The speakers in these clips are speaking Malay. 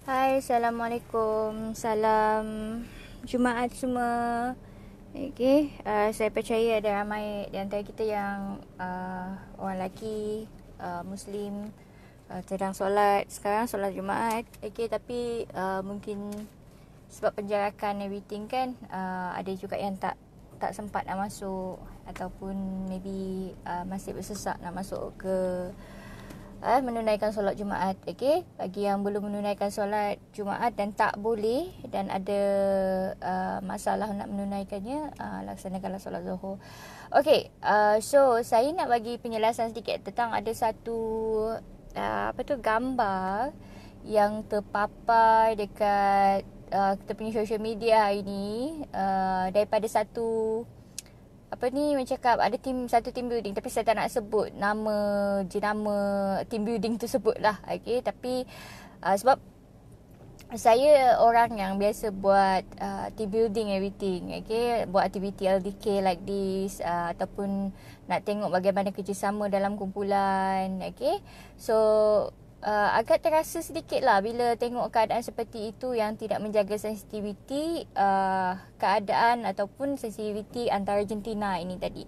Hai, Assalamualaikum. Salam Jumaat semua. Okay, uh, saya percaya ada ramai di antara kita yang uh, orang lelaki, uh, Muslim, uh, sedang solat. Sekarang solat Jumaat. Okay, tapi uh, mungkin sebab penjarakan everything kan, uh, ada juga yang tak tak sempat nak masuk ataupun maybe uh, masih bersesak nak masuk ke eh, menunaikan solat Jumaat. Okey, bagi yang belum menunaikan solat Jumaat dan tak boleh dan ada uh, masalah nak menunaikannya, uh, laksanakanlah solat Zuhur. Okey, uh, so saya nak bagi penjelasan sedikit tentang ada satu uh, apa tu gambar yang terpapar dekat uh, kita punya social media hari ni uh, daripada satu apa ni macam cakap ada tim satu team building tapi saya tak nak sebut nama jenama team building tu sebut lah okay tapi uh, sebab saya orang yang biasa buat uh, team building everything okay buat aktiviti LDK like this uh, ataupun nak tengok bagaimana kerjasama dalam kumpulan okay so uh, agak terasa sedikit lah bila tengok keadaan seperti itu yang tidak menjaga sensitiviti uh, keadaan ataupun sensitiviti antara jentina ini tadi.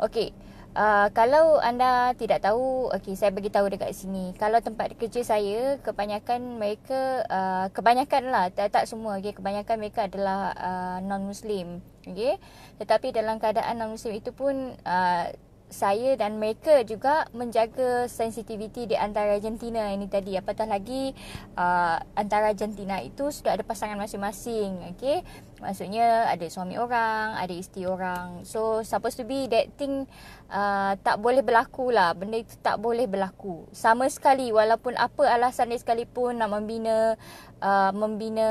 Okey. Uh, kalau anda tidak tahu, okay, saya bagi tahu dekat sini. Kalau tempat kerja saya, kebanyakan mereka, uh, kebanyakan lah, tak, tak semua, okay, kebanyakan mereka adalah uh, non-Muslim. Okay? Tetapi dalam keadaan non-Muslim itu pun uh, saya dan mereka juga menjaga sensitiviti di antara jantina ini tadi apatah lagi uh, antara jantina itu sudah ada pasangan masing-masing okey Maksudnya ada suami orang, ada isteri orang. So supposed to be that thing uh, tak boleh berlaku lah. Benda itu tak boleh berlaku. Sama sekali walaupun apa alasan dia sekalipun nak membina uh, membina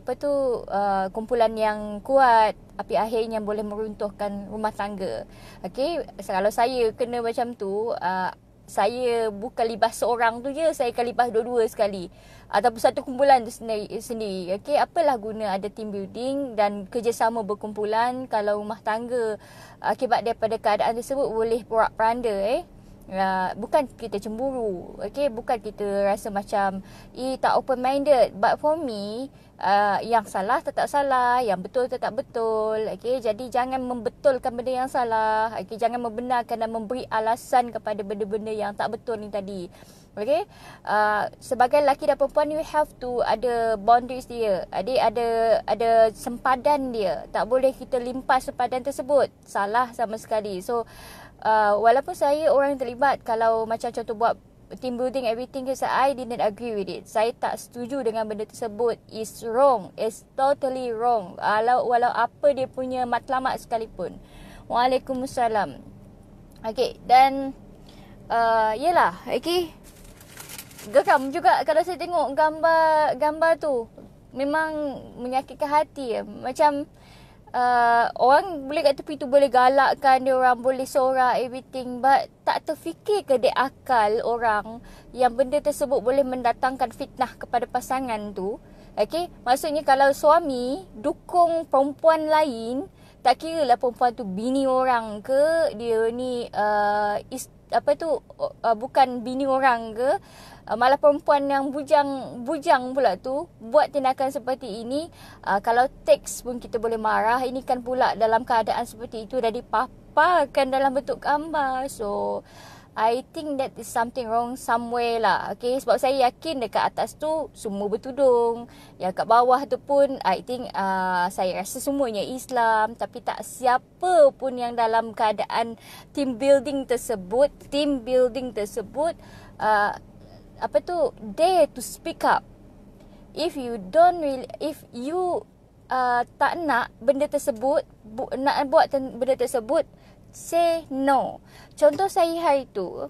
apa tu uh, kumpulan yang kuat api akhirnya boleh meruntuhkan rumah tangga. Okay, so, kalau saya kena macam tu, uh, saya bukan libas seorang tu je saya akan libas dua-dua sekali ataupun satu kumpulan tu sendiri, sendiri. okey apalah guna ada team building dan kerjasama berkumpulan kalau rumah tangga akibat daripada keadaan tersebut boleh porak-peranda eh bukan kita cemburu okay? bukan kita rasa macam eh tak open minded but for me uh, yang salah tetap salah yang betul tetap betul okay? jadi jangan membetulkan benda yang salah okay? jangan membenarkan dan memberi alasan kepada benda-benda yang tak betul ni tadi okay? uh, sebagai lelaki dan perempuan you have to ada boundaries dia ada ada ada sempadan dia tak boleh kita limpas sempadan tersebut salah sama sekali so Uh, walaupun saya orang yang terlibat kalau macam contoh buat team building everything ke saya didn't agree with it. Saya tak setuju dengan benda tersebut. It's wrong. It's totally wrong. Walau, walau apa dia punya matlamat sekalipun. Waalaikumsalam. Okay. Dan. Uh, yelah. Okay. Gekam juga kalau saya tengok gambar gambar tu. Memang menyakitkan hati. Macam. Macam uh, orang boleh kat tepi tu boleh galakkan dia orang boleh sorak everything but tak terfikir ke dek akal orang yang benda tersebut boleh mendatangkan fitnah kepada pasangan tu okey maksudnya kalau suami dukung perempuan lain tak kira lah perempuan tu bini orang ke dia ni uh, isteri apa tu uh, bukan bini orang ke uh, malah perempuan yang bujang bujang pula tu buat tindakan seperti ini uh, kalau teks pun kita boleh marah ini kan pula dalam keadaan seperti itu dah dipaparkan dalam bentuk gambar so I think that is something wrong somewhere lah. Okay, sebab saya yakin dekat atas tu semua bertudung. Yang kat bawah tu pun I think uh, saya rasa semuanya Islam. Tapi tak siapa pun yang dalam keadaan team building tersebut. Team building tersebut. Uh, apa tu? Dare to speak up. If you don't really, if you uh, tak nak benda tersebut, bu, nak buat ten, benda tersebut, say no. Contoh saya hari tu,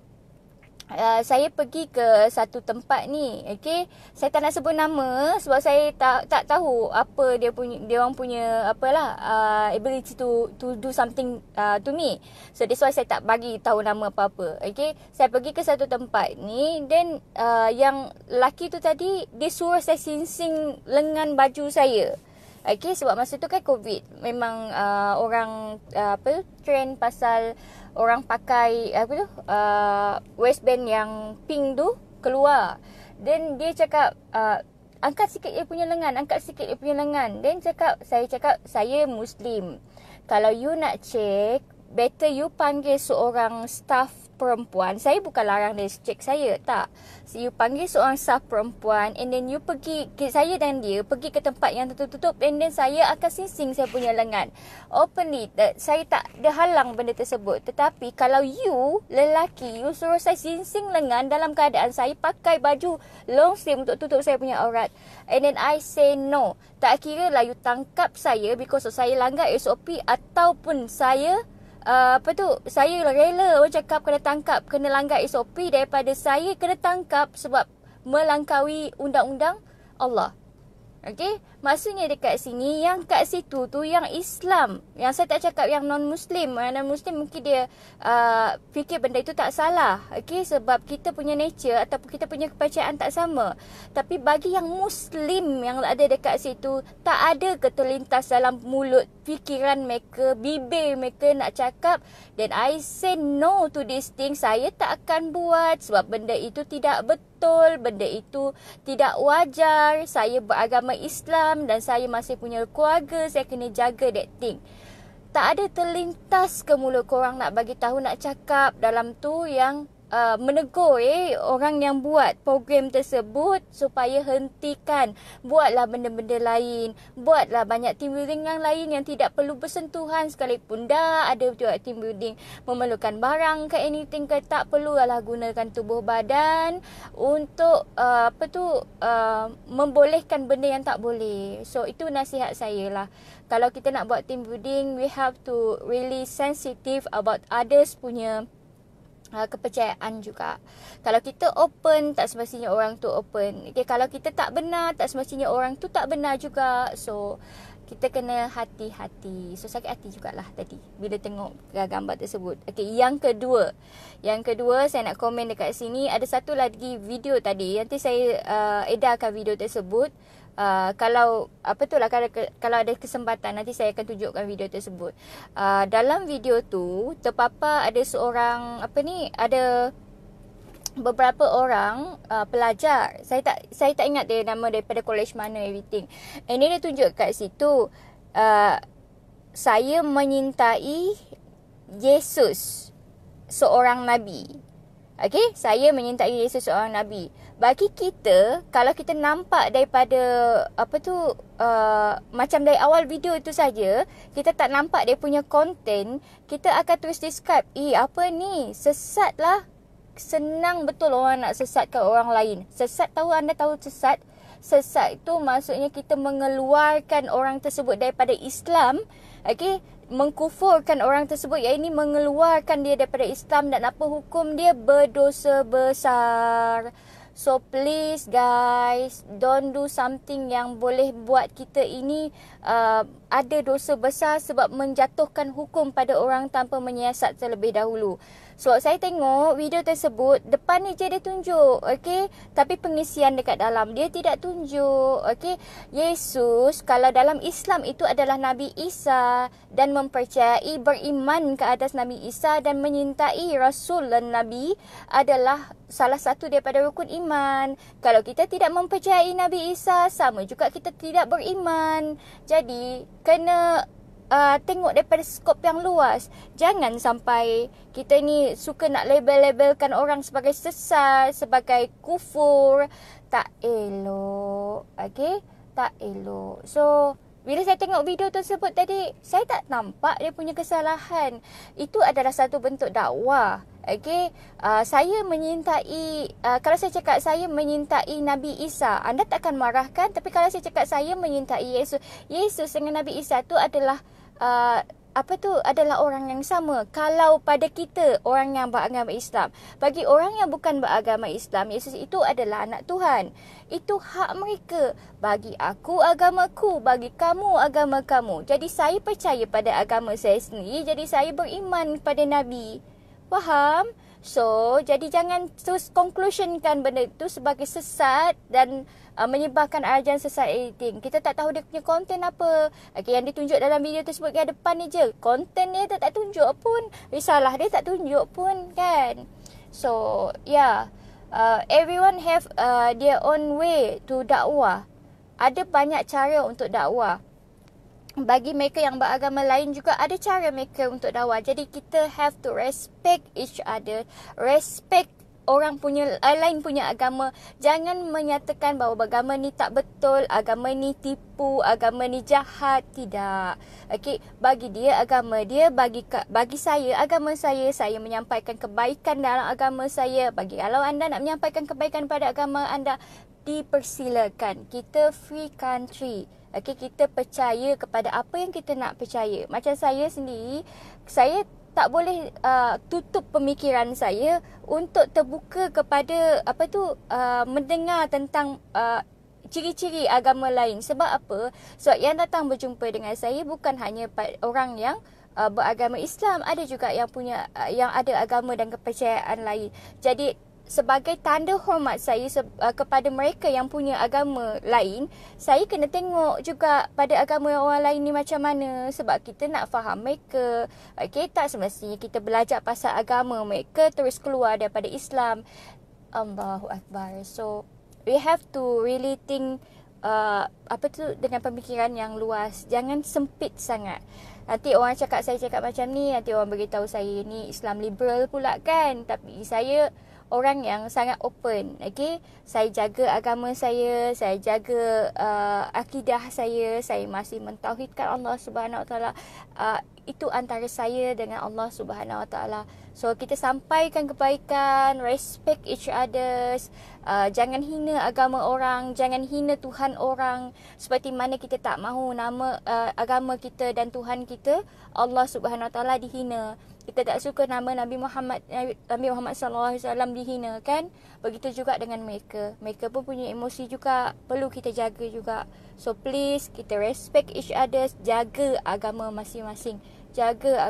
Uh, saya pergi ke satu tempat ni okay? saya tak nak sebut nama sebab saya tak tak tahu apa dia punya dia orang punya apalah uh, ability to to do something uh, to me so that's why saya tak bagi tahu nama apa-apa okay? saya pergi ke satu tempat ni then uh, yang lelaki tu tadi dia suruh saya sinsing lengan baju saya Okay sebab masa tu kan covid Memang uh, orang uh, Apa Trend pasal Orang pakai Apa tu uh, Waistband yang Pink tu Keluar Then dia cakap uh, Angkat sikit dia punya lengan Angkat sikit dia punya lengan Then cakap Saya cakap Saya Muslim Kalau you nak check Better you panggil seorang staff perempuan, saya bukan larang dia cik saya, tak. So, you panggil seorang staff perempuan and then you pergi, ke saya dan dia pergi ke tempat yang tertutup and then saya akan sising saya punya lengan. Openly, that saya tak ada halang benda tersebut. Tetapi kalau you, lelaki, you suruh saya sising lengan dalam keadaan saya pakai baju long sleeve untuk tutup saya punya aurat. And then I say no. Tak kira lah you tangkap saya because saya langgar SOP ataupun saya Ah, apa tu saya rela orang cakap kena tangkap kena langgar SOP daripada saya kena tangkap sebab melangkaui undang-undang Allah Okey, maksudnya dekat sini yang kat situ tu yang Islam. Yang saya tak cakap yang non-muslim. Yang non-muslim mungkin dia uh, fikir benda itu tak salah. Okey, sebab kita punya nature ataupun kita punya kepercayaan tak sama. Tapi bagi yang muslim yang ada dekat situ, tak ada keterlintas dalam mulut fikiran mereka, bibir mereka nak cakap. Then I say no to this thing. Saya tak akan buat sebab benda itu tidak betul betul, benda itu tidak wajar. Saya beragama Islam dan saya masih punya keluarga, saya kena jaga that thing. Tak ada terlintas ke mulut korang nak bagi tahu nak cakap dalam tu yang uh, menegur eh, orang yang buat program tersebut supaya hentikan. Buatlah benda-benda lain. Buatlah banyak team building yang lain yang tidak perlu bersentuhan sekalipun. Dah ada juga team building memerlukan barang ke anything ke tak perlulah gunakan tubuh badan untuk uh, apa tu uh, membolehkan benda yang tak boleh. So itu nasihat saya lah. Kalau kita nak buat team building, we have to really sensitive about others punya uh, kepercayaan juga. Kalau kita open, tak semestinya orang tu open. Okay, kalau kita tak benar, tak semestinya orang tu tak benar juga. So, kita kena hati-hati. So sakit hati jugalah tadi bila tengok gambar tersebut. Okay, yang kedua. Yang kedua saya nak komen dekat sini ada satu lagi video tadi. Nanti saya uh, edarkan video tersebut. Uh, kalau apa tu lah kalau, kalau ada kesempatan nanti saya akan tunjukkan video tersebut. Uh, dalam video tu terpapar ada seorang apa ni ada beberapa orang uh, pelajar saya tak saya tak ingat dia nama daripada college mana everything and then dia tunjuk kat situ uh, saya menyintai Yesus seorang nabi Okay, saya menyintai Yesus seorang Nabi. Bagi kita, kalau kita nampak daripada apa tu uh, macam dari awal video itu saja, kita tak nampak dia punya konten, kita akan terus describe, eh apa ni, sesat lah senang betul orang nak sesatkan orang lain. Sesat tahu anda tahu sesat. Sesat itu maksudnya kita mengeluarkan orang tersebut daripada Islam. Okey, mengkufurkan orang tersebut yang ini mengeluarkan dia daripada Islam dan apa hukum dia berdosa besar. So please guys, don't do something yang boleh buat kita ini uh, ada dosa besar sebab menjatuhkan hukum pada orang tanpa menyiasat terlebih dahulu. So saya tengok video tersebut, depan ni je dia tunjuk, okay? Tapi pengisian dekat dalam, dia tidak tunjuk, okay? Yesus kalau dalam Islam itu adalah Nabi Isa dan mempercayai beriman ke atas Nabi Isa dan menyintai Rasul dan Nabi adalah salah satu daripada rukun iman beriman. Kalau kita tidak mempercayai Nabi Isa, sama juga kita tidak beriman. Jadi, kena uh, tengok daripada skop yang luas. Jangan sampai kita ni suka nak label-labelkan orang sebagai sesat, sebagai kufur. Tak elok. Okay? Tak elok. So, bila saya tengok video tersebut tadi, saya tak nampak dia punya kesalahan. Itu adalah satu bentuk dakwah. Okey, uh, ah, saya menyintai uh, kalau saya cakap saya menyintai Nabi Isa, anda tak akan marahkan tapi kalau saya cakap saya menyintai Yesus, Yesus dengan Nabi Isa tu adalah uh, apa tu adalah orang yang sama. Kalau pada kita orang yang beragama Islam, bagi orang yang bukan beragama Islam, Yesus itu adalah anak Tuhan. Itu hak mereka. Bagi aku agamaku, bagi kamu agama kamu. Jadi saya percaya pada agama saya sendiri, jadi saya beriman pada Nabi Faham? So, jadi jangan terus conclusionkan benda itu sebagai sesat dan uh, menyebabkan ajaran sesat editing. Kita tak tahu dia punya konten apa. Okay, yang ditunjuk dalam video tersebut kan depan ni je. Konten dia tak, tak tunjuk pun. Risalah dia tak tunjuk pun kan. So, yeah. Uh, everyone have uh, their own way to dakwah. Ada banyak cara untuk dakwah bagi mereka yang beragama lain juga ada cara mereka untuk dakwah. Jadi kita have to respect each other, respect orang punya eh, lain punya agama. Jangan menyatakan bahawa agama ni tak betul, agama ni tipu, agama ni jahat, tidak. Okey, bagi dia agama dia, bagi bagi saya agama saya, saya menyampaikan kebaikan dalam agama saya. Bagi kalau anda nak menyampaikan kebaikan pada agama anda, dipersilakan. Kita free country. Okay, kita percaya kepada apa yang kita nak percaya. Macam saya sendiri, saya tak boleh uh, tutup pemikiran saya untuk terbuka kepada apa tu uh, mendengar tentang uh, ciri-ciri agama lain. Sebab apa? Sebab yang datang berjumpa dengan saya bukan hanya orang yang uh, beragama Islam, ada juga yang punya uh, yang ada agama dan kepercayaan lain. Jadi sebagai tanda hormat saya se- uh, kepada mereka yang punya agama lain, saya kena tengok juga pada agama orang lain ni macam mana sebab kita nak faham mereka. Okey, tak semestinya kita belajar pasal agama mereka terus keluar daripada Islam. Allahu akbar. So, we have to really think uh, apa tu dengan pemikiran yang luas. Jangan sempit sangat. Nanti orang cakap saya cakap macam ni, nanti orang beritahu saya ni Islam liberal pula kan. Tapi saya orang yang sangat open. Okay. Saya jaga agama saya. Saya jaga uh, akidah saya. Saya masih mentauhidkan Allah Subhanahu Wa Uh, itu antara saya dengan Allah Subhanahu Wa Taala. So, kita sampaikan kebaikan. Respect each others. Uh, jangan hina agama orang. Jangan hina Tuhan orang. Seperti mana kita tak mahu nama uh, agama kita dan Tuhan kita. Allah Subhanahu Wa Taala dihina kita tak suka nama Nabi Muhammad Nabi Muhammad sallallahu alaihi wasallam dihina kan begitu juga dengan mereka mereka pun punya emosi juga perlu kita jaga juga so please kita respect each other jaga agama masing-masing jaga